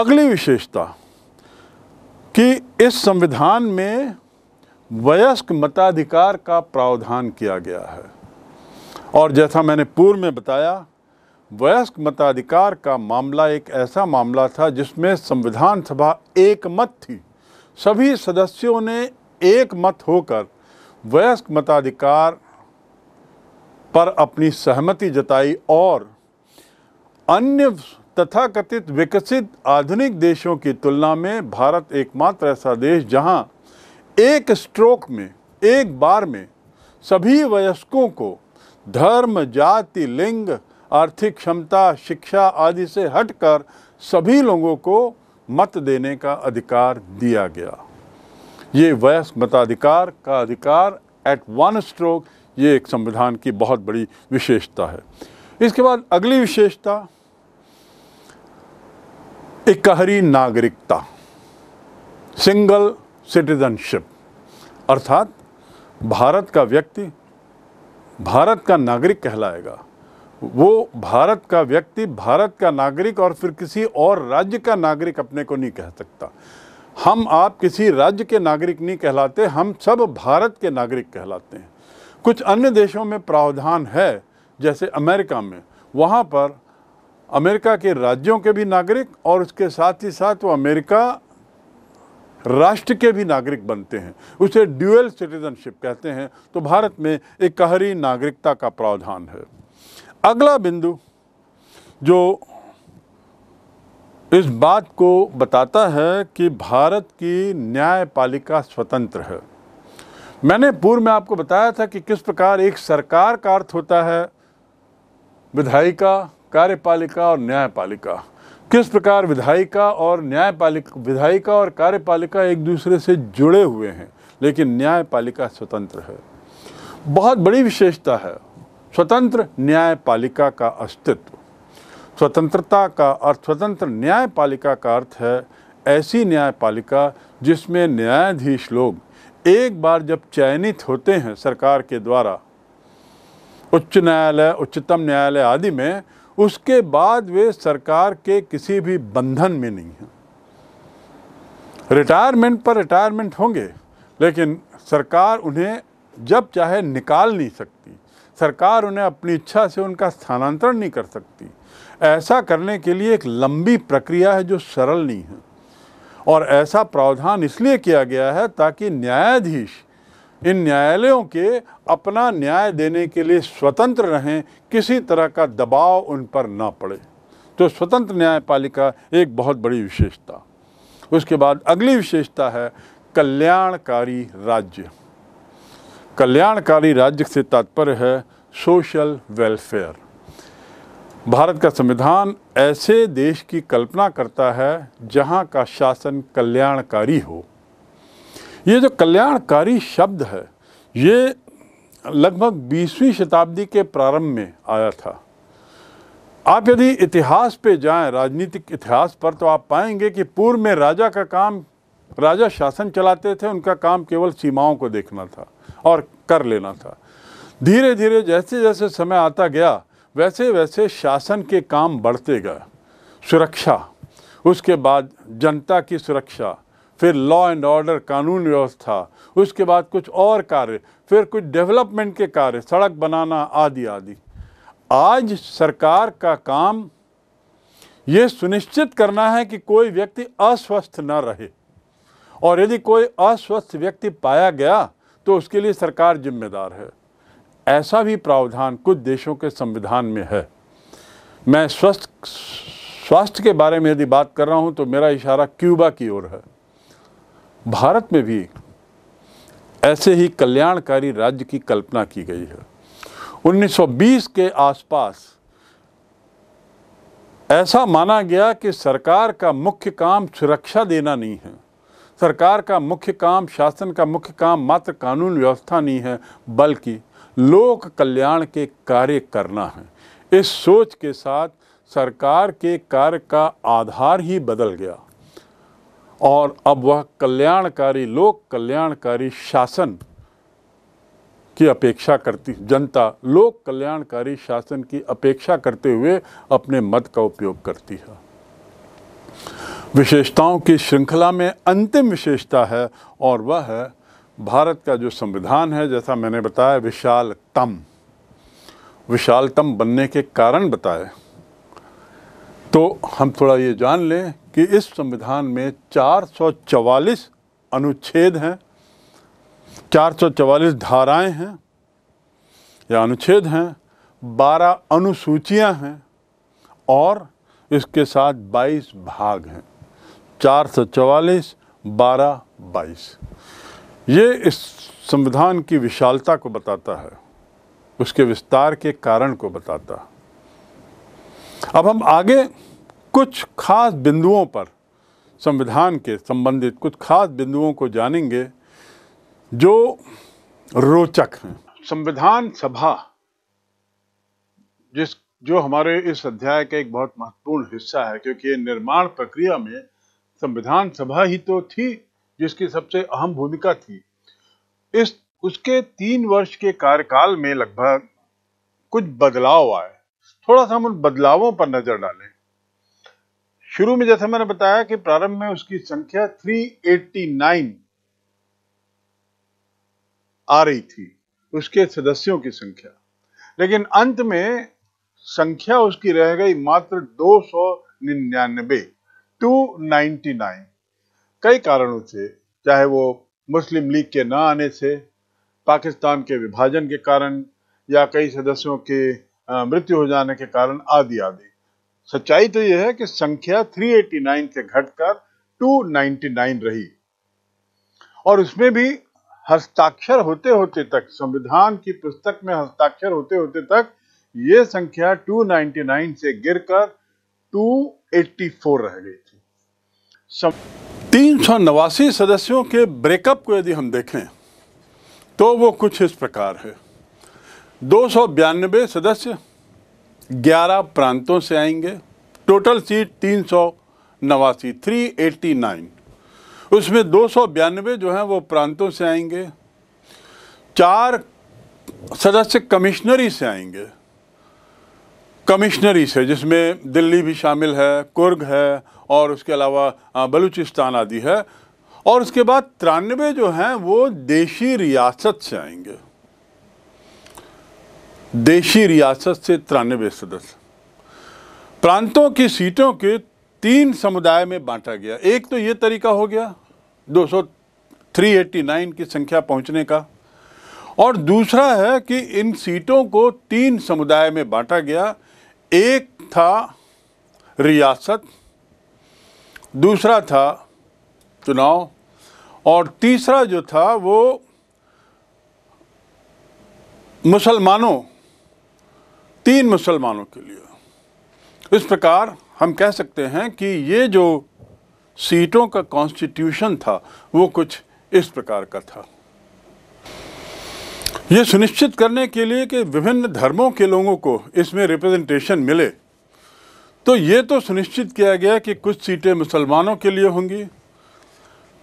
अगली विशेषता कि इस संविधान में वयस्क मताधिकार का प्रावधान किया गया है और जैसा मैंने पूर्व में बताया वयस्क मताधिकार का मामला एक ऐसा मामला था जिसमें संविधान सभा एक मत थी सभी सदस्यों ने एक मत होकर वयस्क मताधिकार पर अपनी सहमति जताई और अन्य तथाकथित विकसित आधुनिक देशों की तुलना में भारत एकमात्र ऐसा देश जहां एक स्ट्रोक में एक बार में सभी वयस्कों को धर्म जाति लिंग आर्थिक क्षमता शिक्षा आदि से हटकर सभी लोगों को मत देने का अधिकार दिया गया ये वयस्क मताधिकार का अधिकार एट वन स्ट्रोक ये एक संविधान की बहुत बड़ी विशेषता है इसके बाद अगली विशेषता इकहरी नागरिकता सिंगल सिटीजनशिप अर्थात भारत का व्यक्ति भारत का नागरिक कहलाएगा वो भारत का व्यक्ति भारत का नागरिक और फिर किसी और राज्य का नागरिक अपने को नहीं कह सकता हम आप किसी राज्य के नागरिक नहीं कहलाते हम सब भारत के नागरिक कहलाते हैं कुछ अन्य देशों में प्रावधान है जैसे अमेरिका में वहाँ पर अमेरिका के राज्यों के भी नागरिक और उसके साथ ही साथ वो अमेरिका राष्ट्र के भी नागरिक बनते हैं उसे ड्यूअल सिटीजनशिप कहते हैं तो भारत में एक कहरी नागरिकता का प्रावधान है अगला बिंदु जो इस बात को बताता है कि भारत की न्यायपालिका स्वतंत्र है मैंने पूर्व में आपको बताया था कि किस प्रकार एक सरकार का अर्थ होता है विधायिका कार्यपालिका और न्यायपालिका किस प्रकार विधायिका और न्यायपालिका विधायिका और कार्यपालिका एक दूसरे से जुड़े हुए हैं लेकिन न्यायपालिका स्वतंत्र है बहुत बड़ी विशेषता है स्वतंत्र न्यायपालिका का अस्तित्व स्वतंत्रता का अर्थ स्वतंत्र न्यायपालिका का अर्थ है ऐसी न्यायपालिका जिसमें न्यायाधीश लोग एक बार जब चयनित होते हैं सरकार के द्वारा उच्च न्यायालय उच्चतम न्यायालय आदि में उसके बाद वे सरकार के किसी भी बंधन में नहीं हैं रिटायरमेंट पर रिटायरमेंट होंगे लेकिन सरकार उन्हें जब चाहे निकाल नहीं सकती सरकार उन्हें अपनी इच्छा से उनका स्थानांतरण नहीं कर सकती ऐसा करने के लिए एक लंबी प्रक्रिया है जो सरल नहीं है और ऐसा प्रावधान इसलिए किया गया है ताकि न्यायाधीश इन न्यायालयों के अपना न्याय देने के लिए स्वतंत्र रहें किसी तरह का दबाव उन पर ना पड़े तो स्वतंत्र न्यायपालिका एक बहुत बड़ी विशेषता उसके बाद अगली विशेषता है कल्याणकारी राज्य कल्याणकारी राज्य से तात्पर्य है सोशल वेलफेयर भारत का संविधान ऐसे देश की कल्पना करता है जहाँ का शासन कल्याणकारी हो ये जो कल्याणकारी शब्द है ये लगभग बीसवीं शताब्दी के प्रारंभ में आया था आप यदि इतिहास पे जाएं राजनीतिक इतिहास पर तो आप पाएंगे कि पूर्व में राजा का काम राजा शासन चलाते थे उनका काम केवल सीमाओं को देखना था और कर लेना था धीरे धीरे जैसे जैसे समय आता गया वैसे वैसे शासन के काम बढ़ते गए सुरक्षा उसके बाद जनता की सुरक्षा फिर लॉ एंड ऑर्डर कानून व्यवस्था उसके बाद कुछ और कार्य फिर कुछ डेवलपमेंट के कार्य सड़क बनाना आदि आदि आज सरकार का काम ये सुनिश्चित करना है कि कोई व्यक्ति अस्वस्थ न रहे और यदि कोई अस्वस्थ व्यक्ति पाया गया तो उसके लिए सरकार जिम्मेदार है ऐसा भी प्रावधान कुछ देशों के संविधान में है मैं स्वस्थ स्वास्थ्य के बारे में यदि बात कर रहा हूँ तो मेरा इशारा क्यूबा की ओर है भारत में भी ऐसे ही कल्याणकारी राज्य की कल्पना की गई है 1920 के आसपास ऐसा माना गया कि सरकार का मुख्य काम सुरक्षा देना नहीं है सरकार का मुख्य काम शासन का मुख्य काम मात्र कानून व्यवस्था नहीं है बल्कि लोक कल्याण के कार्य करना है इस सोच के साथ सरकार के कार्य का आधार ही बदल गया और अब वह कल्याणकारी लोक कल्याणकारी शासन की अपेक्षा करती जनता लोक कल्याणकारी शासन की अपेक्षा करते हुए अपने मत का उपयोग करती है विशेषताओं की श्रृंखला में अंतिम विशेषता है और वह है भारत का जो संविधान है जैसा मैंने बताया विशालतम विशालतम बनने के कारण बताए तो हम थोड़ा ये जान लें कि इस संविधान में 444 अनुच्छेद हैं 444 धाराएं हैं या अनुच्छेद हैं 12 अनुसूचियां हैं और इसके साथ 22 भाग हैं 444 12 22 ये इस संविधान की विशालता को बताता है उसके विस्तार के कारण को बताता अब हम आगे कुछ खास बिंदुओं पर संविधान के संबंधित कुछ खास बिंदुओं को जानेंगे जो रोचक हैं संविधान सभा जिस जो हमारे इस अध्याय का एक बहुत महत्वपूर्ण हिस्सा है क्योंकि निर्माण प्रक्रिया में संविधान सभा ही तो थी जिसकी सबसे अहम भूमिका थी इस उसके तीन वर्ष के कार्यकाल में लगभग कुछ बदलाव आए थोड़ा सा हम उन बदलावों पर नजर डालें शुरू में जैसा मैंने बताया कि प्रारंभ में उसकी संख्या 389 आ रही थी उसके सदस्यों की संख्या लेकिन अंत में संख्या उसकी रह गई मात्र 299 निन्यानबे कई कारणों से चाहे वो मुस्लिम लीग के ना आने से पाकिस्तान के विभाजन के कारण या कई सदस्यों के मृत्यु हो जाने के कारण आदि आदि सच्चाई तो यह है कि संख्या 389 से घटकर 299 रही और उसमें भी हस्ताक्षर होते होते तक संविधान की पुस्तक में हस्ताक्षर होते होते तक ये संख्या 299 से गिरकर 284 रह गई थी सम... तीन सौ नवासी सदस्यों के ब्रेकअप को यदि हम देखें तो वो कुछ इस प्रकार है दो सौ बयानबे सदस्य ग्यारह प्रांतों से आएंगे टोटल सीट तीन सौ नवासी थ्री एट्टी नाइन उसमें दो सौ बयानवे जो हैं वो प्रांतों से आएंगे चार सदस्य कमिश्नरी से आएंगे कमिश्नरी से जिसमें दिल्ली भी शामिल है कुर्ग है और उसके अलावा बलूचिस्तान आदि है और उसके बाद तिरानवे जो हैं वो देशी रियासत से आएंगे देशी रियासत से तिरानबे सदस्य प्रांतों की सीटों के तीन समुदाय में बांटा गया एक तो ये तरीका हो गया 289 की संख्या पहुंचने का और दूसरा है कि इन सीटों को तीन समुदाय में बांटा गया एक था रियासत दूसरा था चुनाव और तीसरा जो था वो मुसलमानों तीन मुसलमानों के लिए इस प्रकार हम कह सकते हैं कि ये जो सीटों का कॉन्स्टिट्यूशन था वो कुछ इस प्रकार का था ये सुनिश्चित करने के लिए कि विभिन्न धर्मों के लोगों को इसमें रिप्रेजेंटेशन मिले तो ये तो सुनिश्चित किया गया कि कुछ सीटें मुसलमानों के लिए होंगी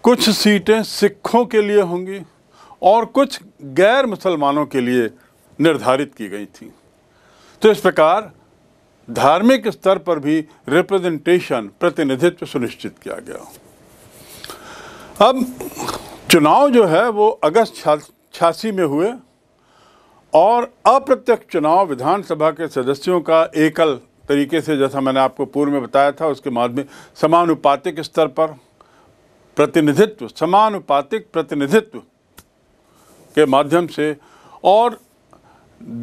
कुछ सीटें सिखों के लिए होंगी और कुछ गैर मुसलमानों के लिए निर्धारित की गई थी तो इस प्रकार धार्मिक स्तर पर भी रिप्रेजेंटेशन प्रतिनिधित्व सुनिश्चित किया गया अब चुनाव जो है वो अगस्त छियासी में हुए और अप्रत्यक्ष चुनाव विधानसभा के सदस्यों का एकल तरीके से जैसा मैंने आपको पूर्व में बताया था उसके माध्यम समानुपातिक स्तर पर प्रतिनिधित्व समानुपातिक प्रतिनिधित्व के माध्यम से और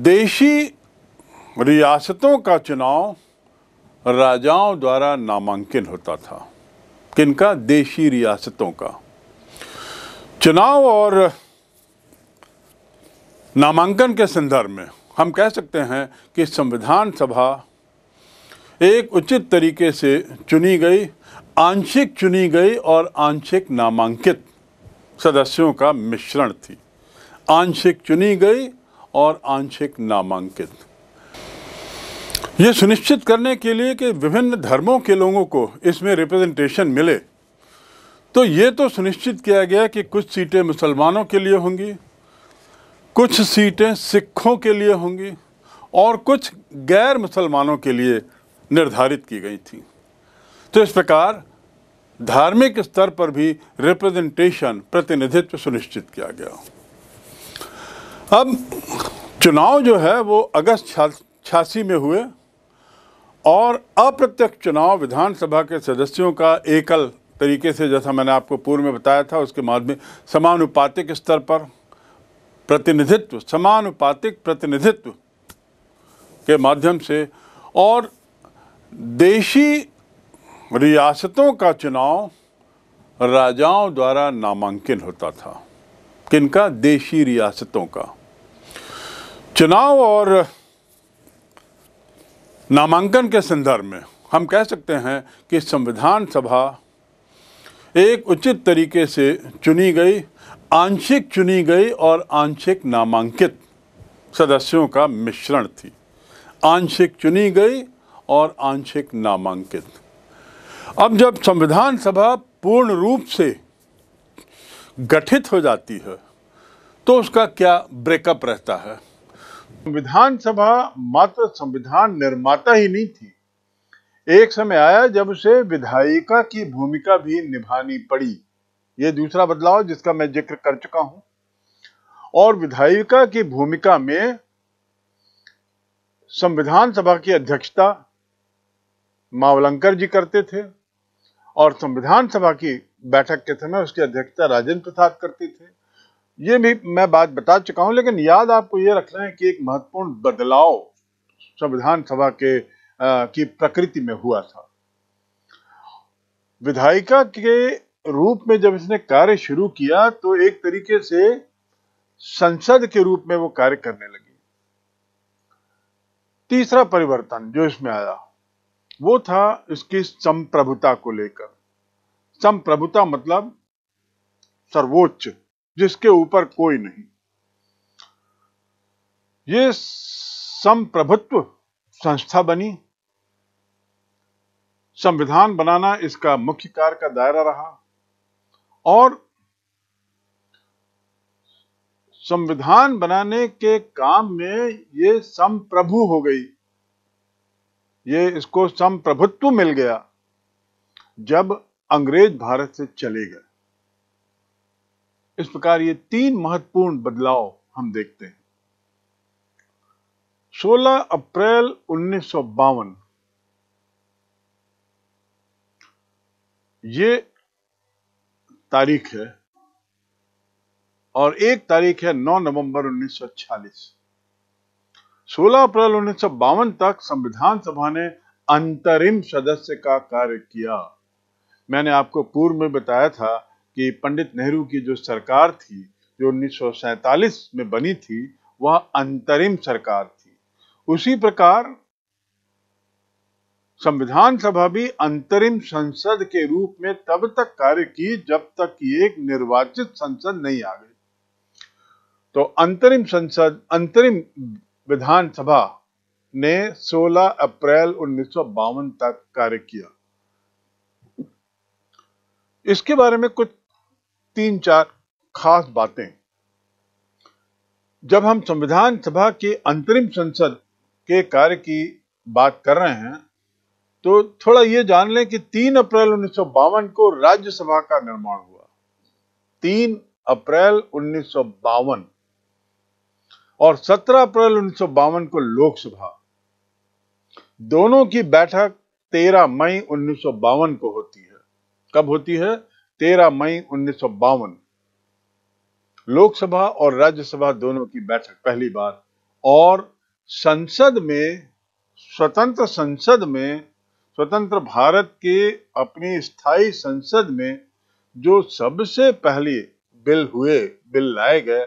देशी रियासतों का चुनाव राजाओं द्वारा नामांकन होता था किनका देशी रियासतों का चुनाव और नामांकन के संदर्भ में हम कह सकते हैं कि संविधान सभा एक उचित तरीके से चुनी गई आंशिक चुनी गई और आंशिक नामांकित सदस्यों का मिश्रण थी आंशिक चुनी गई और आंशिक नामांकित ये सुनिश्चित करने के लिए कि विभिन्न धर्मों के लोगों को इसमें रिप्रेजेंटेशन मिले तो ये तो सुनिश्चित किया गया कि कुछ सीटें मुसलमानों के लिए होंगी कुछ सीटें सिखों के लिए होंगी और कुछ गैर मुसलमानों के लिए निर्धारित की गई थी तो इस प्रकार धार्मिक स्तर पर भी रिप्रेजेंटेशन प्रतिनिधित्व सुनिश्चित किया गया अब चुनाव जो है वो अगस्त छियासी में हुए और अप्रत्यक्ष चुनाव विधानसभा के सदस्यों का एकल तरीके से जैसा मैंने आपको पूर्व में बताया था उसके माध्यम समानुपातिक स्तर पर प्रतिनिधित्व समानुपातिक प्रतिनिधित्व के माध्यम से और देशी रियासतों का चुनाव राजाओं द्वारा नामांकन होता था किनका देशी रियासतों का चुनाव और नामांकन के संदर्भ में हम कह सकते हैं कि संविधान सभा एक उचित तरीके से चुनी गई आंशिक चुनी गई और आंशिक नामांकित सदस्यों का मिश्रण थी आंशिक चुनी गई और आंशिक नामांकित अब जब संविधान सभा पूर्ण रूप से गठित हो जाती है तो उसका क्या ब्रेकअप रहता है सभा मात्र संविधान निर्माता ही नहीं थी एक समय आया जब उसे विधायिका की भूमिका भी निभानी पड़ी ये दूसरा बदलाव जिसका मैं जिक्र कर चुका हूं और विधायिका की भूमिका में संविधान सभा की अध्यक्षता मावलंकर जी करते थे और संविधान सभा की बैठक के समय उसकी अध्यक्षता राजेंद्र प्रसाद करते थे ये भी मैं बात बता चुका हूं लेकिन याद आपको ये रखना है कि एक महत्वपूर्ण बदलाव संविधान सभा के आ, की प्रकृति में हुआ था विधायिका के रूप में जब इसने कार्य शुरू किया तो एक तरीके से संसद के रूप में वो कार्य करने लगी तीसरा परिवर्तन जो इसमें आया वो था इसकी संप्रभुता को लेकर संप्रभुता मतलब सर्वोच्च जिसके ऊपर कोई नहीं ये संप्रभुत्व संस्था बनी संविधान बनाना इसका मुख्य कार्य का दायरा रहा और संविधान बनाने के काम में ये संप्रभु हो गई ये इसको संप्रभुत्व मिल गया जब अंग्रेज भारत से चले गए इस प्रकार ये तीन महत्वपूर्ण बदलाव हम देखते हैं 16 अप्रैल उन्नीस ये तारीख है और एक तारीख है 9 नवंबर 1946 16 अप्रैल उन्नीस तक संविधान सभा ने अंतरिम सदस्य का कार्य किया मैंने आपको पूर्व में बताया था कि पंडित नेहरू की जो सरकार थी जो उन्नीस में बनी थी वह अंतरिम सरकार थी उसी प्रकार संविधान सभा भी अंतरिम संसद के रूप में तब तक कार्य की जब तक कि एक निर्वाचित संसद नहीं आ गई तो अंतरिम संसद अंतरिम विधानसभा ने 16 अप्रैल उन्नीस तक कार्य किया इसके बारे में कुछ तीन चार खास बातें जब हम संविधान सभा के अंतरिम संसद के कार्य की बात कर रहे हैं तो थोड़ा ये जान लें कि 3 अप्रैल उन्नीस को राज्यसभा का निर्माण हुआ 3 अप्रैल उन्नीस और 17 अप्रैल उन्नीस को लोकसभा दोनों की बैठक 13 मई उन्नीस को होती है कब होती है 13 मई उन्नीस लोकसभा और राज्यसभा दोनों की बैठक पहली बार और संसद में स्वतंत्र संसद में स्वतंत्र भारत के अपनी स्थायी संसद में जो सबसे पहले बिल हुए बिल लाए गए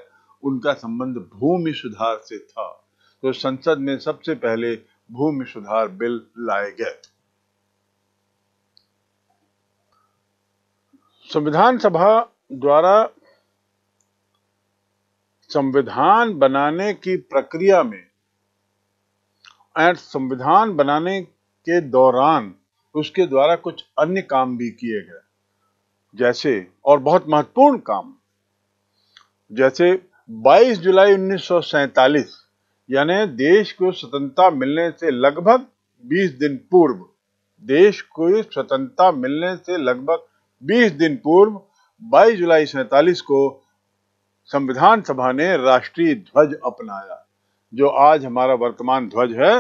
उनका संबंध भूमि सुधार से था तो संसद में सबसे पहले भूमि सुधार बिल लाए गए संविधान सभा द्वारा संविधान बनाने की प्रक्रिया में एंड संविधान बनाने के दौरान उसके द्वारा कुछ अन्य काम भी किए गए जैसे और बहुत महत्वपूर्ण काम जैसे 22 जुलाई 1947 यानी देश को स्वतंत्रता मिलने से लगभग 20 दिन पूर्व देश को स्वतंत्रता मिलने से लगभग 20 दिन पूर्व 22 जुलाई सैतालीस को संविधान सभा ने राष्ट्रीय ध्वज अपनाया जो आज हमारा वर्तमान ध्वज है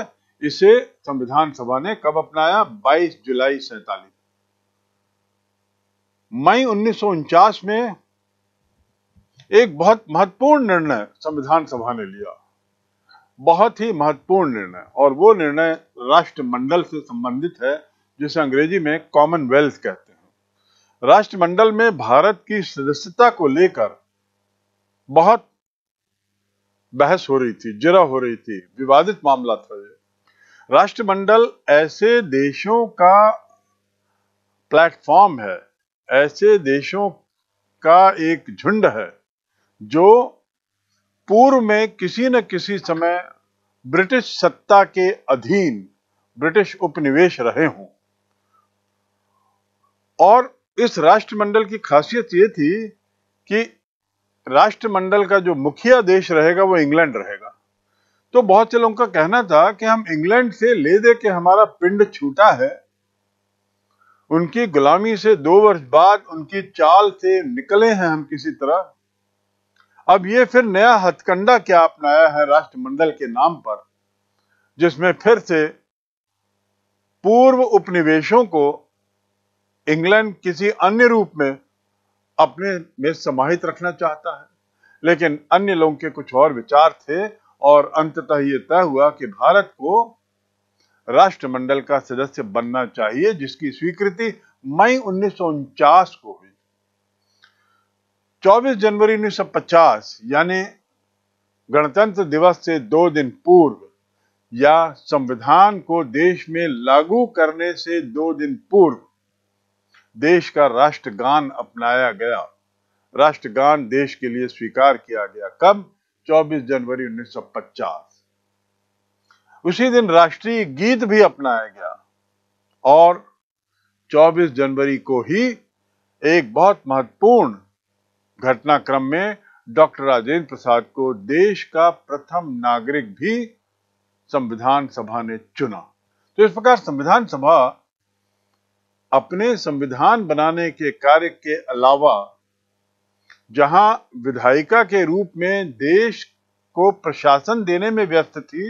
इसे संविधान सभा ने कब अपनाया 22 जुलाई सैतालीस मई उन्नीस में एक बहुत महत्वपूर्ण निर्णय संविधान सभा ने लिया बहुत ही महत्वपूर्ण निर्णय और वो निर्णय राष्ट्रमंडल से संबंधित है जिसे अंग्रेजी में कॉमनवेल्थ कहते हैं राष्ट्रमंडल में भारत की सदस्यता को लेकर बहुत बहस हो रही थी जरा हो रही थी विवादित मामला था राष्ट्रमंडल ऐसे देशों का प्लेटफॉर्म है ऐसे देशों का एक झुंड है जो पूर्व में किसी न किसी समय ब्रिटिश सत्ता के अधीन ब्रिटिश उपनिवेश रहे हों और इस राष्ट्रमंडल की खासियत ये थी कि राष्ट्रमंडल का जो मुखिया देश रहेगा वो इंग्लैंड रहेगा तो बहुत से लोगों का कहना था कि हम इंग्लैंड से ले दे के हमारा पिंड छूटा है उनकी गुलामी से दो वर्ष बाद उनकी चाल से निकले हैं हम किसी तरह अब ये फिर नया हथकंडा क्या अपनाया है राष्ट्रमंडल के नाम पर जिसमें फिर से पूर्व उपनिवेशों को इंग्लैंड किसी अन्य रूप में अपने में समाहित रखना चाहता है लेकिन अन्य लोगों के कुछ और विचार थे और अंततः यह तय हुआ कि भारत को राष्ट्रमंडल का सदस्य बनना चाहिए जिसकी स्वीकृति मई उन्नीस को हुई 24 जनवरी 1950 यानी गणतंत्र दिवस से दो दिन पूर्व या संविधान को देश में लागू करने से दो दिन पूर्व देश का राष्ट्रगान अपनाया गया राष्ट्रगान देश के लिए स्वीकार किया गया कब 24 जनवरी 1950 उसी दिन राष्ट्रीय गीत भी अपनाया गया और 24 जनवरी को ही एक बहुत महत्वपूर्ण घटनाक्रम में डॉक्टर राजेंद्र प्रसाद को देश का प्रथम नागरिक भी संविधान सभा ने चुना तो इस प्रकार संविधान सभा अपने संविधान बनाने के कार्य के अलावा जहां विधायिका के रूप में देश को प्रशासन देने में व्यस्त थी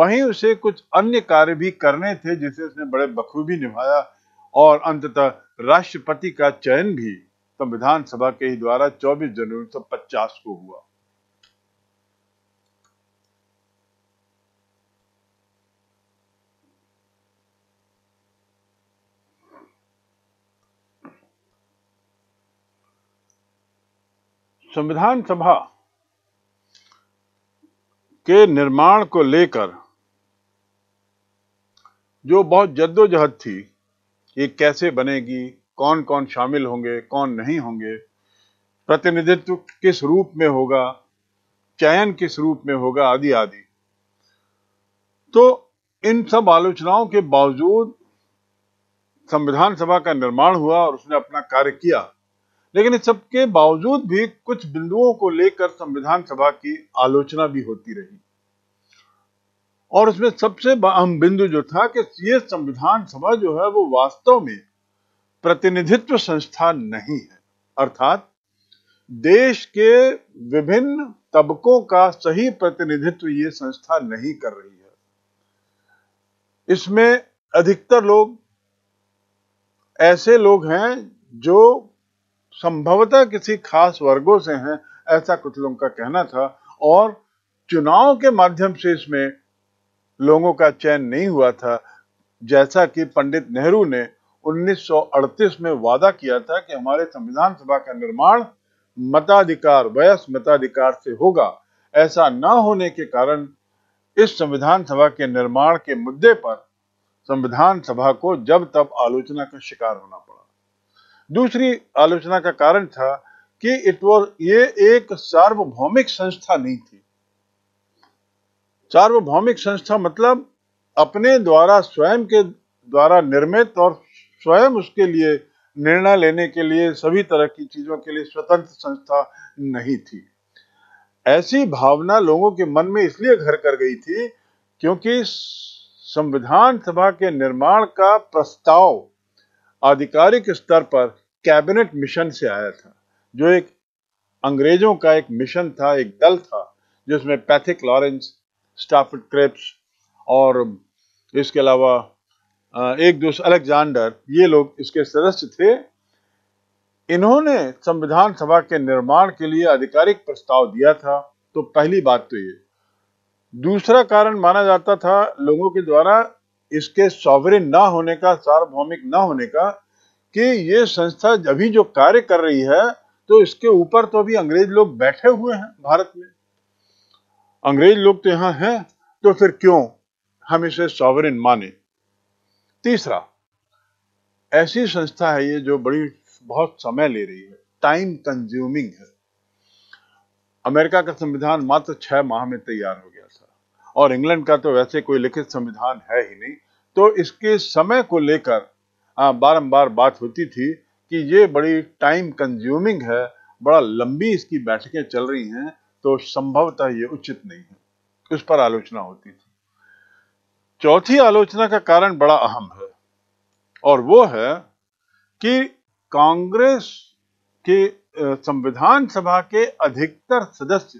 वहीं उसे कुछ अन्य कार्य भी करने थे जिसे उसने बड़े बखूबी निभाया और अंततः राष्ट्रपति का चयन भी संविधान सभा के ही द्वारा 24 जनवरी 1950 को हुआ संविधान सभा के निर्माण को लेकर जो बहुत जद्दोजहद थी ये कैसे बनेगी कौन कौन शामिल होंगे कौन नहीं होंगे प्रतिनिधित्व किस रूप में होगा चयन किस रूप में होगा आदि आदि तो इन सब आलोचनाओं के बावजूद संविधान सभा का निर्माण हुआ और उसने अपना कार्य किया लेकिन इस सबके बावजूद भी कुछ बिंदुओं को लेकर संविधान सभा की आलोचना भी होती रही और उसमें सबसे अहम बिंदु जो था कि ये संविधान सभा जो है वो वास्तव में प्रतिनिधित्व संस्था नहीं है अर्थात देश के विभिन्न तबकों का सही प्रतिनिधित्व ये संस्था नहीं कर रही है इसमें अधिकतर लोग ऐसे लोग हैं जो संभवतः किसी खास वर्गों से हैं ऐसा कुछ लोगों का कहना था और चुनाव के माध्यम से इसमें लोगों का चयन नहीं हुआ था जैसा कि पंडित नेहरू ने 1938 में वादा किया था कि हमारे संविधान सभा का निर्माण मताधिकार वयस मताधिकार से होगा ऐसा न होने के कारण इस संविधान सभा के निर्माण के मुद्दे पर संविधान सभा को जब तब आलोचना का शिकार होना पड़ा दूसरी आलोचना का कारण था कि इट वॉज ये एक सार्वभौमिक संस्था नहीं थी सार्वभौमिक संस्था मतलब अपने द्वारा स्वयं के द्वारा निर्मित और स्वयं उसके लिए निर्णय लेने के लिए सभी तरह की चीजों के लिए स्वतंत्र संस्था नहीं थी ऐसी भावना लोगों के मन में इसलिए घर कर गई थी क्योंकि संविधान सभा के निर्माण का प्रस्ताव आधिकारिक स्तर पर कैबिनेट मिशन से आया था जो एक अंग्रेजों का एक मिशन था एक दल था जिसमें पैथिक लॉरेंस स्टाफर्ड क्रिप्स और इसके अलावा एक दूसरे अलेक्जेंडर ये लोग इसके सदस्य थे इन्होंने संविधान सभा के निर्माण के लिए आधिकारिक प्रस्ताव दिया था तो पहली बात तो ये दूसरा कारण माना जाता था लोगों के द्वारा इसके सॉवरिन ना होने का सार्वभौमिक ना होने का कि ये संस्था अभी जो कार्य कर रही है तो इसके ऊपर तो अभी अंग्रेज लोग बैठे हुए हैं भारत में अंग्रेज लोग तो यहां हैं तो फिर क्यों हम इसे सॉवरिन माने तीसरा ऐसी संस्था है ये जो बड़ी बहुत समय ले रही है टाइम कंज्यूमिंग है अमेरिका का संविधान मात्र छह माह में तैयार हो गया और इंग्लैंड का तो वैसे कोई लिखित संविधान है ही नहीं तो इसके समय को लेकर बारंबार बात होती थी कि ये बड़ी टाइम कंज्यूमिंग है बड़ा लंबी इसकी बैठकें चल रही हैं तो संभवतः ये उचित नहीं है उस पर आलोचना होती थी चौथी आलोचना का कारण बड़ा अहम है और वो है कि कांग्रेस के संविधान सभा के अधिकतर सदस्य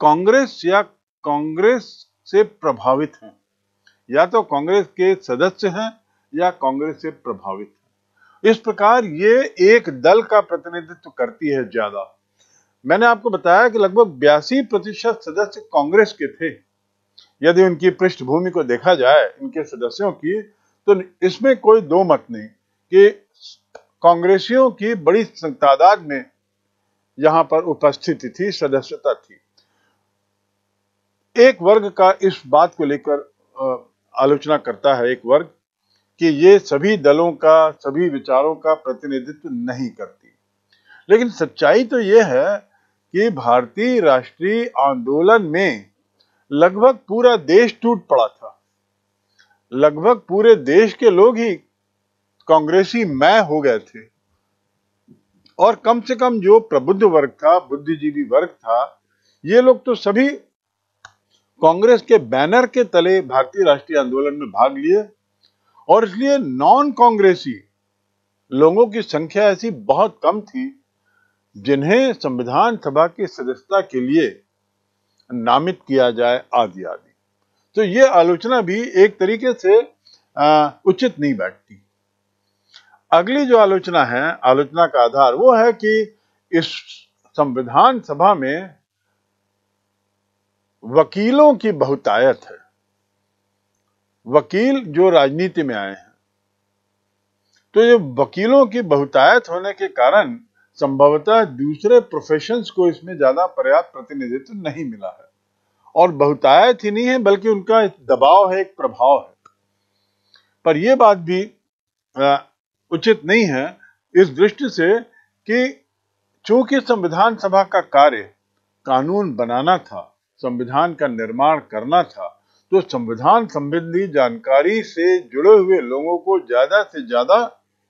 कांग्रेस या कांग्रेस से प्रभावित हैं या तो कांग्रेस के सदस्य हैं या कांग्रेस से प्रभावित हैं इस प्रकार ये एक दल का प्रतिनिधित्व करती है ज्यादा मैंने आपको बताया कि लगभग बयासी प्रतिशत सदस्य कांग्रेस के थे यदि उनकी पृष्ठभूमि को देखा जाए इनके सदस्यों की तो इसमें कोई दो मत नहीं कि कांग्रेसियों की बड़ी तादाद में यहां पर उपस्थिति थी सदस्यता थी एक वर्ग का इस बात को लेकर आलोचना करता है एक वर्ग कि ये सभी दलों का सभी विचारों का प्रतिनिधित्व नहीं करती लेकिन सच्चाई तो यह है कि भारतीय राष्ट्रीय आंदोलन में लगभग पूरा देश टूट पड़ा था लगभग पूरे देश के लोग ही कांग्रेसी मैं हो गए थे और कम से कम जो प्रबुद्ध वर्ग था बुद्धिजीवी वर्ग था ये लोग तो सभी कांग्रेस के बैनर के तले भारतीय राष्ट्रीय आंदोलन में भाग लिए और इसलिए नॉन कांग्रेसी लोगों की संख्या ऐसी बहुत कम थी जिन्हें संविधान सभा की सदस्यता के लिए नामित किया जाए आदि आदि तो ये आलोचना भी एक तरीके से उचित नहीं बैठती अगली जो आलोचना है आलोचना का आधार वो है कि इस संविधान सभा में वकीलों की बहुतायत है वकील जो राजनीति में आए हैं तो ये वकीलों की बहुतायत होने के कारण संभवतः दूसरे प्रोफेशंस को इसमें ज्यादा पर्याप्त प्रतिनिधित्व नहीं मिला है और बहुतायत ही नहीं है बल्कि उनका एक दबाव है एक प्रभाव है पर यह बात भी उचित नहीं है इस दृष्टि से कि चूंकि संविधान सभा का कार्य कानून बनाना था संविधान का निर्माण करना था तो संविधान संबंधी जानकारी से जुड़े हुए लोगों को ज्यादा से ज्यादा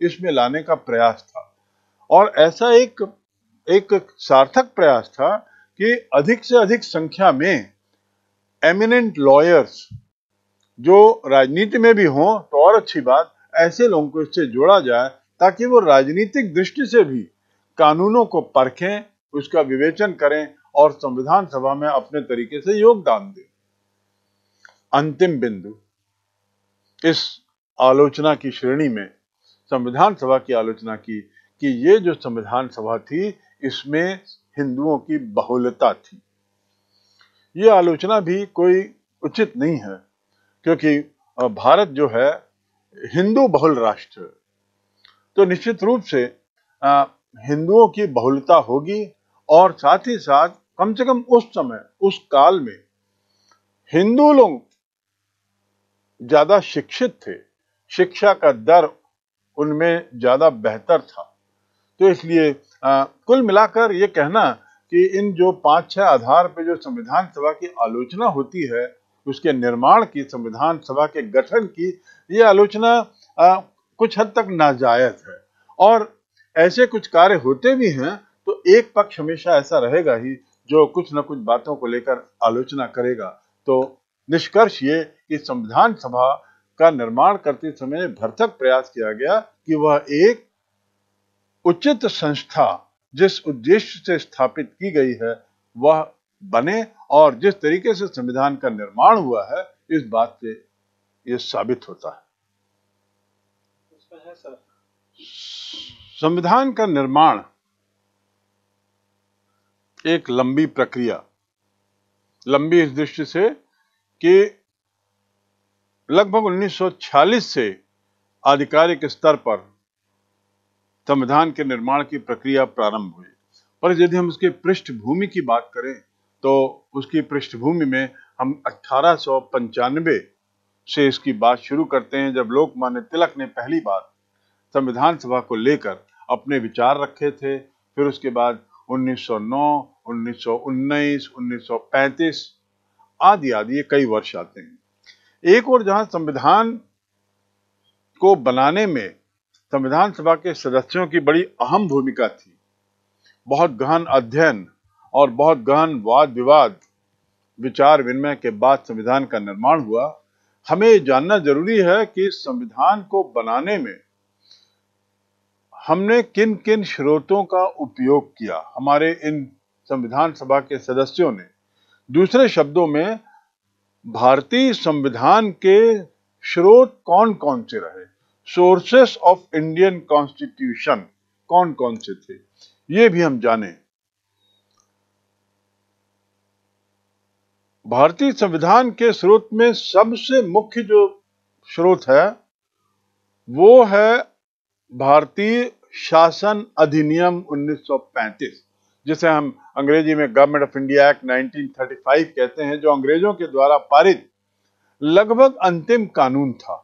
इसमें लाने का प्रयास था और ऐसा एक एक सार्थक प्रयास था कि अधिक से अधिक संख्या में एमिनेंट लॉयर्स जो राजनीति में भी हों तो और अच्छी बात ऐसे लोगों को इससे जोड़ा जाए ताकि वो राजनीतिक दृष्टि से भी कानूनों को परखें उसका विवेचन करें और संविधान सभा में अपने तरीके से योगदान दे अंतिम बिंदु इस आलोचना की श्रेणी में संविधान सभा की आलोचना की कि ये जो संविधान सभा थी इसमें हिंदुओं की बहुलता थी ये आलोचना भी कोई उचित नहीं है क्योंकि भारत जो है हिंदू बहुल राष्ट्र तो निश्चित रूप से हिंदुओं की बहुलता होगी और साथ ही साथ कम से कम उस समय उस काल में हिंदू लोग ज्यादा शिक्षित थे शिक्षा का दर उनमें ज्यादा बेहतर था तो इसलिए आ, कुल मिलाकर ये कहना कि इन जो पांच छह आधार पे जो संविधान सभा की आलोचना होती है उसके निर्माण की संविधान सभा के गठन की ये आलोचना आ, कुछ हद तक नाजायज है और ऐसे कुछ कार्य होते भी हैं तो एक पक्ष हमेशा ऐसा रहेगा ही जो कुछ न कुछ बातों को लेकर आलोचना करेगा तो निष्कर्ष ये कि संविधान सभा का निर्माण करते समय भरतक प्रयास किया गया कि वह एक उचित संस्था जिस उद्देश्य से स्थापित की गई है वह बने और जिस तरीके से संविधान का निर्माण हुआ है इस बात से यह साबित होता है संविधान का निर्माण एक लंबी प्रक्रिया लंबी इस दृष्टि से कि लगभग 1946 से आधिकारिक स्तर पर संविधान के निर्माण की प्रक्रिया प्रारंभ हुई पर यदि हम उसके पृष्ठभूमि की बात करें तो उसकी पृष्ठभूमि में हम अठारह से इसकी बात शुरू करते हैं जब लोकमान्य तिलक ने पहली बार संविधान सभा को लेकर अपने विचार रखे थे फिर उसके बाद 1909 उन्नीस 1935 आदि आदि ये कई वर्ष आते हैं एक और जहां संविधान को बनाने में संविधान सभा के सदस्यों की बड़ी अहम भूमिका थी बहुत गहन अध्ययन और बहुत गहन वाद विवाद विचार विनिमय के बाद संविधान का निर्माण हुआ हमें जानना जरूरी है कि संविधान को बनाने में हमने किन किन स्रोतों का उपयोग किया हमारे इन संविधान सभा के सदस्यों ने दूसरे शब्दों में भारतीय संविधान के स्रोत कौन कौन से रहे सोर्सेस ऑफ इंडियन कॉन्स्टिट्यूशन कौन कौन से थे ये भी हम जाने भारतीय संविधान के स्रोत में सबसे मुख्य जो स्रोत है वो है भारतीय शासन अधिनियम 1935 जिसे हम अंग्रेजी में गवर्नमेंट ऑफ इंडिया एक्ट 1935 कहते हैं जो अंग्रेजों के द्वारा पारित लगभग अंतिम कानून था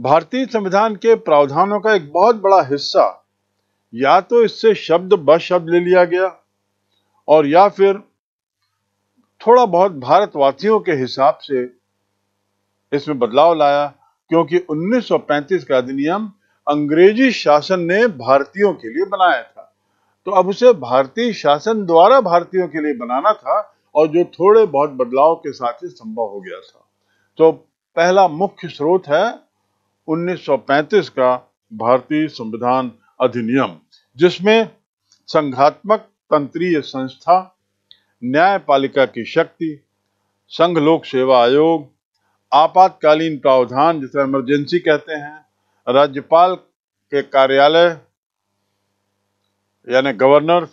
भारतीय संविधान के प्रावधानों का एक बहुत बड़ा हिस्सा या तो इससे शब्द ब शब्द ले लिया गया और या फिर थोड़ा बहुत भारतवासियों के हिसाब से इसमें बदलाव लाया क्योंकि 1935 का अधिनियम अंग्रेजी शासन ने भारतीयों के लिए बनाया था तो अब उसे भारतीय शासन द्वारा भारतीयों के लिए बनाना था और जो थोड़े बहुत बदलाव के साथ ही संभव हो गया था तो पहला मुख्य स्रोत है 1935 का भारतीय संविधान अधिनियम जिसमें संघात्मक तंत्रीय संस्था न्यायपालिका की शक्ति संघ लोक सेवा आयोग आपातकालीन प्रावधान जिसे इमरजेंसी कहते हैं राज्यपाल के कार्यालय यानी गवर्नर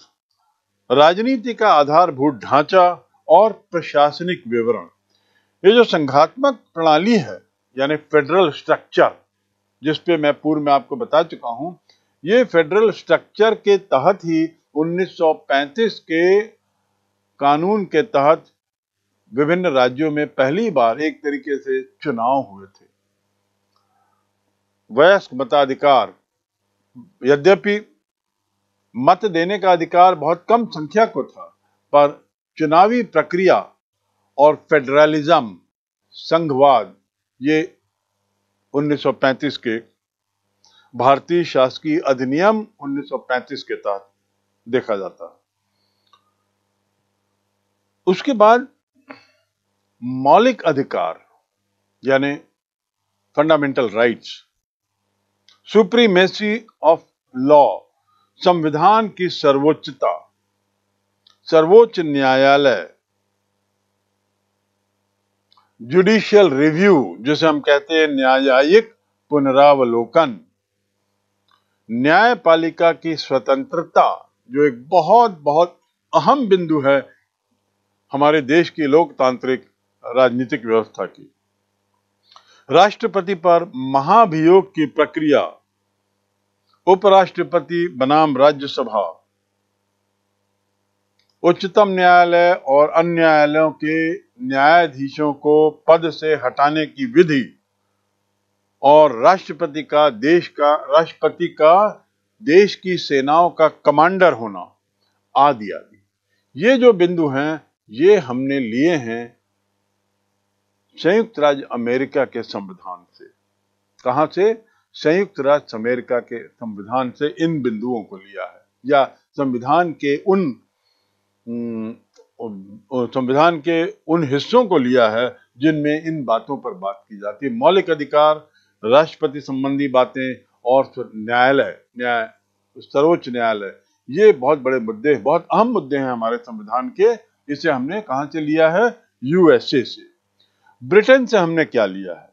राजनीति का आधारभूत ढांचा और प्रशासनिक विवरण ये जो संघात्मक प्रणाली है यानी फेडरल स्ट्रक्चर जिसपे मैं पूर्व में आपको बता चुका हूं ये फेडरल स्ट्रक्चर के तहत ही 1935 के कानून के तहत विभिन्न राज्यों में पहली बार एक तरीके से चुनाव हुए थे वयस्क मताधिकार यद्यपि मत देने का अधिकार बहुत कम संख्या को था पर चुनावी प्रक्रिया और फेडरलिज्म संघवाद ये 1935 के भारतीय शासकीय अधिनियम 1935 के तहत देखा जाता उसके बाद मौलिक अधिकार यानी fundamental rights supremacy of law संविधान की सर्वोच्चता सर्वोच्च न्यायालय जुडिशियल रिव्यू जिसे हम कहते हैं न्यायिक पुनरावलोकन न्यायपालिका की स्वतंत्रता जो एक बहुत बहुत अहम बिंदु है हमारे देश की लोकतांत्रिक राजनीतिक व्यवस्था की राष्ट्रपति पर महाभियोग की प्रक्रिया उपराष्ट्रपति बनाम राज्यसभा उच्चतम न्यायालय और अन्य न्यायालयों के न्यायाधीशों को पद से हटाने की विधि और राष्ट्रपति का देश का राष्ट्रपति का देश की सेनाओं का कमांडर होना आदि आदि ये जो बिंदु हैं ये हमने लिए हैं संयुक्त राज्य अमेरिका के संविधान से कहां से संयुक्त राष्ट्र अमेरिका के संविधान से इन बिंदुओं को लिया है या संविधान के उन संविधान के उन हिस्सों को लिया है जिनमें इन बातों पर बात की जाती है मौलिक अधिकार राष्ट्रपति संबंधी बातें और न्यायालय न्याय सर्वोच्च न्यायालय ये बहुत बड़े मुद्दे बहुत अहम मुद्दे हैं हमारे संविधान के इसे हमने कहा से लिया है यूएसए से ब्रिटेन से हमने क्या लिया है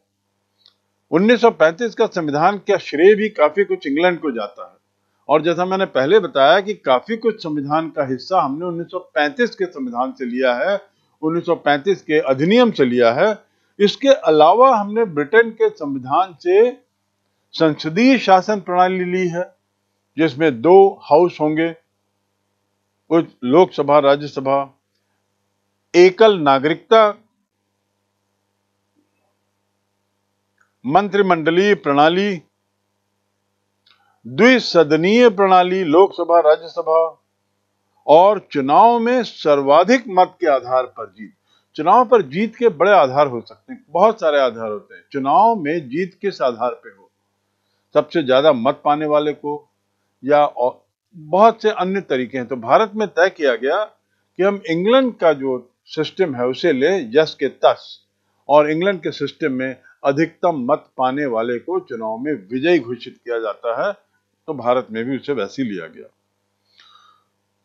1935 का संविधान का श्रेय भी काफी कुछ इंग्लैंड को जाता है और जैसा मैंने पहले बताया कि काफी कुछ संविधान का हिस्सा हमने 1935 के संविधान से लिया है 1935 के अधिनियम से लिया है इसके अलावा हमने ब्रिटेन के संविधान से संसदीय शासन प्रणाली ली है जिसमें दो हाउस होंगे कुछ लोकसभा राज्यसभा एकल नागरिकता मंत्रिमंडलीय प्रणाली द्विसदनीय प्रणाली लोकसभा राज्यसभा और चुनाव में सर्वाधिक मत के आधार पर जीत चुनाव पर जीत के बड़े आधार हो सकते हैं बहुत सारे आधार होते हैं चुनाव में जीत किस आधार पे हो सबसे ज्यादा मत पाने वाले को या बहुत से अन्य तरीके हैं तो भारत में तय किया गया कि हम इंग्लैंड का जो सिस्टम है उसे ले यस के तस और इंग्लैंड के सिस्टम में अधिकतम मत पाने वाले को चुनाव में विजयी घोषित किया जाता है तो भारत में भी उसे वैसे लिया गया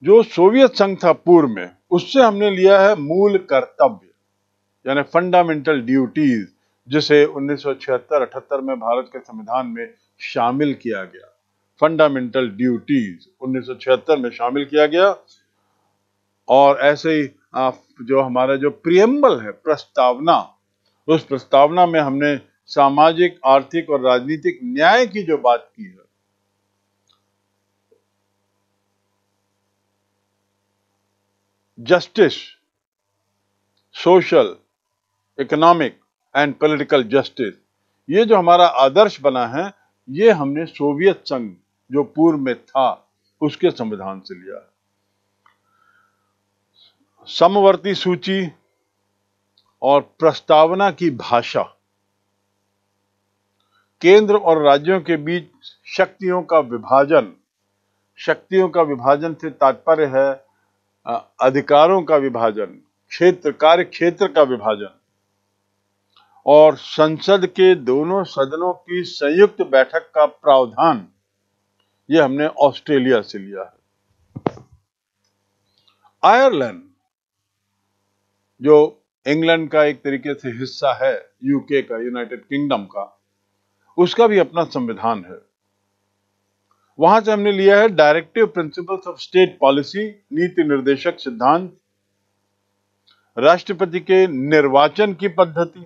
जो सोवियत संघ था पूर्व में उससे हमने लिया है मूल कर्तव्य यानी फंडामेंटल ड्यूटीज जिसे 1976-78 में भारत के संविधान में शामिल किया गया फंडामेंटल ड्यूटीज 1976 में शामिल किया गया और ऐसे ही आप जो हमारा जो प्रियम्बल है प्रस्तावना उस प्रस्तावना में हमने सामाजिक आर्थिक और राजनीतिक न्याय की जो बात की है justice social economic and political justice ये जो हमारा आदर्श बना है ये हमने सोवियत संघ जो पूर्व में था उसके संविधान से लिया है समवर्ती सूची और प्रस्तावना की भाषा केंद्र और राज्यों के बीच शक्तियों का विभाजन शक्तियों का विभाजन से तात्पर्य है अधिकारों का विभाजन क्षेत्र कार्य क्षेत्र का विभाजन और संसद के दोनों सदनों की संयुक्त बैठक का प्रावधान ये हमने ऑस्ट्रेलिया से लिया है आयरलैंड जो इंग्लैंड का एक तरीके से हिस्सा है यूके का यूनाइटेड किंगडम का उसका भी अपना संविधान है वहां से हमने लिया है directive principles of state policy नीति निर्देशक सिद्धांत राष्ट्रपति के निर्वाचन की पद्धति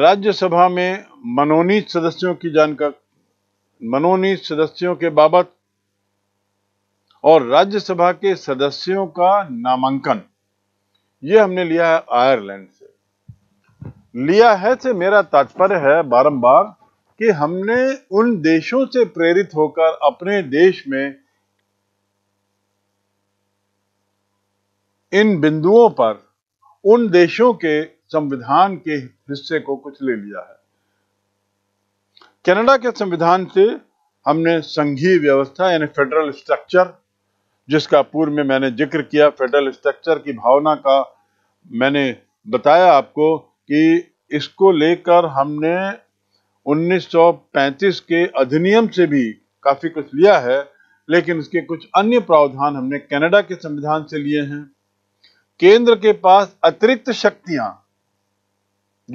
राज्यसभा में मनोनीत सदस्यों की जानकारी मनोनीत सदस्यों के बाबत और राज्यसभा के सदस्यों का नामांकन ये हमने लिया है आयरलैंड से लिया है से मेरा तात्पर्य है बारंबार कि हमने उन देशों से प्रेरित होकर अपने देश में इन बिंदुओं पर उन देशों के संविधान के हिस्से को कुछ ले लिया है कनाडा के संविधान से हमने संघीय व्यवस्था यानी फेडरल स्ट्रक्चर जिसका पूर्व में मैंने जिक्र किया फेडरल स्ट्रक्चर की भावना का मैंने बताया आपको कि इसको लेकर हमने 1935 के अधिनियम से भी काफी कुछ लिया है लेकिन इसके कुछ अन्य प्रावधान हमने कनाडा के संविधान से लिए हैं केंद्र के पास अतिरिक्त शक्तियां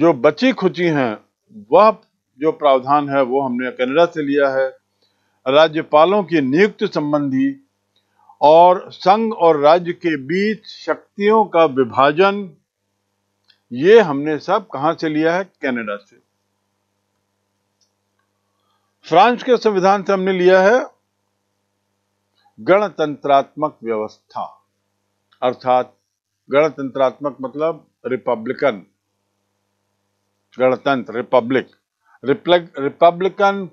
जो बची खुची हैं वह जो प्रावधान है वो हमने कनाडा से लिया है राज्यपालों की नियुक्ति संबंधी और संघ और राज्य के बीच शक्तियों का विभाजन ये हमने सब कहां से लिया है कनाडा से फ्रांस के संविधान से हमने लिया है गणतंत्रात्मक व्यवस्था अर्थात गणतंत्रात्मक मतलब रिपब्लिकन गणतंत्र republic republican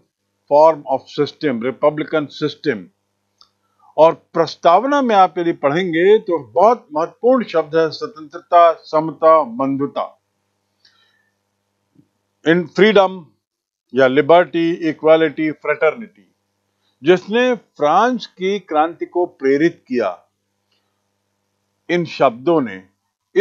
form of system republican system और प्रस्तावना में आप यदि पढ़ेंगे तो बहुत महत्वपूर्ण शब्द है स्वतंत्रता समता बंधुता इन फ्रीडम या लिबर्टी इक्वालिटी फ्रेटर्निटी जिसने फ्रांस की क्रांति को प्रेरित किया इन शब्दों ने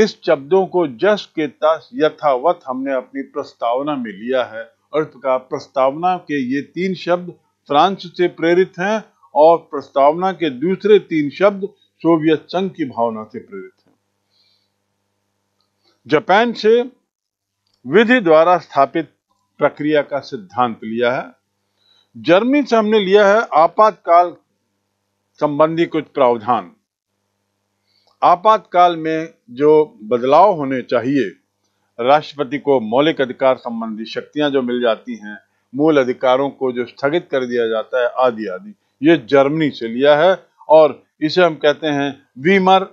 इस शब्दों को जस के तस यथावत हमने अपनी प्रस्तावना में लिया है अर्थ का प्रस्तावना के ये तीन शब्द फ्रांस से प्रेरित हैं और प्रस्तावना के दूसरे तीन शब्द सोवियत संघ की भावना से प्रेरित हैं जापान से विधि द्वारा स्थापित प्रक्रिया का सिद्धांत लिया है जर्मनी से हमने लिया है आपातकाल संबंधी कुछ प्रावधान आपातकाल में जो बदलाव होने चाहिए राष्ट्रपति को मौलिक अधिकार संबंधी शक्तियां जो मिल जाती हैं मूल अधिकारों को जो स्थगित कर दिया जाता है आदि आदि ये जर्मनी से लिया है और इसे हम कहते हैं वीमर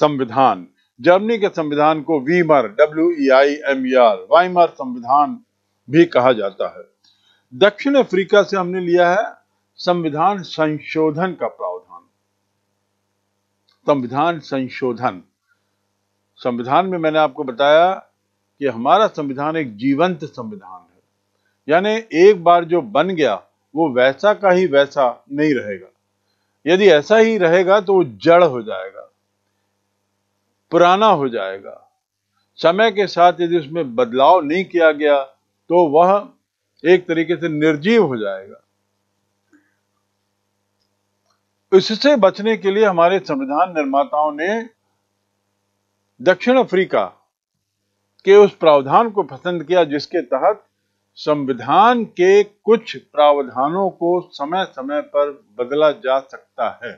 संविधान जर्मनी के संविधान को Weimar W E I M E R Weimar संविधान भी कहा जाता है दक्षिण अफ्रीका से हमने लिया है संविधान संशोधन का प्रावधान संविधान संशोधन संविधान में मैंने आपको बताया कि हमारा संविधान एक जीवंत संविधान है यानी एक बार जो बन गया वो वैसा का ही वैसा नहीं रहेगा यदि ऐसा ही रहेगा तो वो जड़ हो जाएगा पुराना हो जाएगा समय के साथ यदि उसमें बदलाव नहीं किया गया तो वह एक तरीके से निर्जीव हो जाएगा इससे बचने के लिए हमारे संविधान निर्माताओं ने दक्षिण अफ्रीका के उस प्रावधान को पसंद किया जिसके तहत संविधान के कुछ प्रावधानों को समय समय पर बदला जा सकता है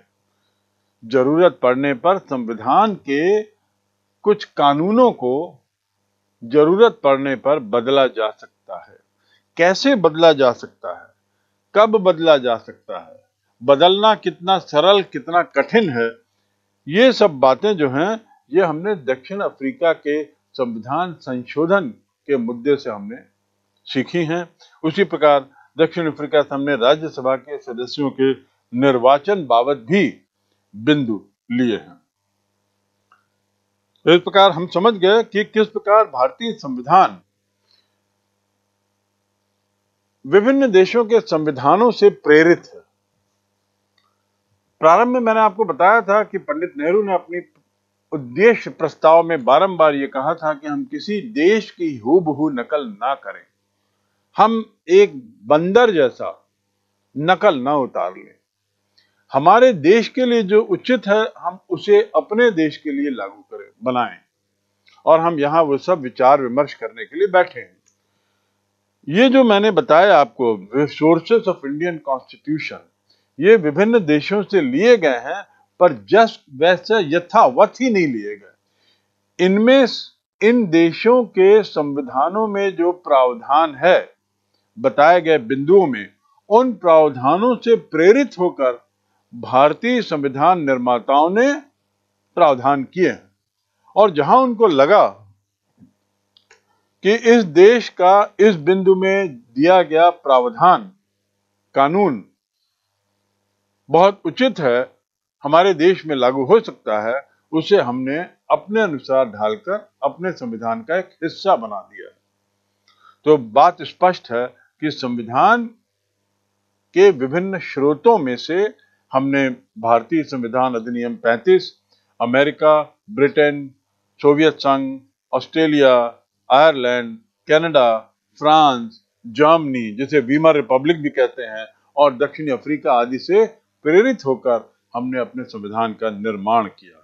जरूरत पड़ने पर संविधान के कुछ कानूनों को जरूरत पड़ने पर बदला जा सकता है कैसे बदला जा सकता है कब बदला जा सकता है बदलना कितना सरल कितना कठिन है ये सब बातें जो हैं ये हमने दक्षिण अफ्रीका के संविधान संशोधन के मुद्दे से हमने सीखी हैं उसी प्रकार दक्षिण अफ्रीका से हमने राज्यसभा के सदस्यों के निर्वाचन बाबत भी बिंदु लिए हैं इस प्रकार हम समझ गए कि किस प्रकार भारतीय संविधान विभिन्न देशों के संविधानों से प्रेरित है प्रारंभ में मैंने आपको बताया था कि पंडित नेहरू ने अपनी उद्देश्य प्रस्ताव में बारंबार ये कहा था कि हम किसी देश की हूबहू नकल ना करें हम एक बंदर जैसा नकल ना उतार लें हमारे देश के लिए जो उचित है हम उसे अपने देश के लिए लागू करें बनाएं और हम यहाँ वो सब विचार विमर्श करने के लिए बैठे हैं ये जो मैंने बताया आपको रिसोर्सेस ऑफ इंडियन कॉन्स्टिट्यूशन ये विभिन्न देशों से लिए गए हैं पर जस्ट वैसे यथावत ही नहीं लिए गए इनमें इन देशों के संविधानों में जो प्रावधान है बताए गए बिंदुओं में उन प्रावधानों से प्रेरित होकर भारतीय संविधान निर्माताओं ने प्रावधान किए और जहां उनको लगा कि इस देश का इस बिंदु में दिया गया प्रावधान कानून बहुत उचित है हमारे देश में लागू हो सकता है उसे हमने अपने अनुसार ढालकर अपने संविधान का एक हिस्सा बना दिया तो बात स्पष्ट है कि संविधान के विभिन्न स्रोतों में से हमने भारतीय संविधान अधिनियम 35, अमेरिका ब्रिटेन सोवियत संघ Australia Ireland Canada, France Germany जिसे वीमा रिपब्लिक भी कहते हैं और दक्षिण अफ्रीका आदि से प्रेरित होकर हमने अपने संविधान का निर्माण किया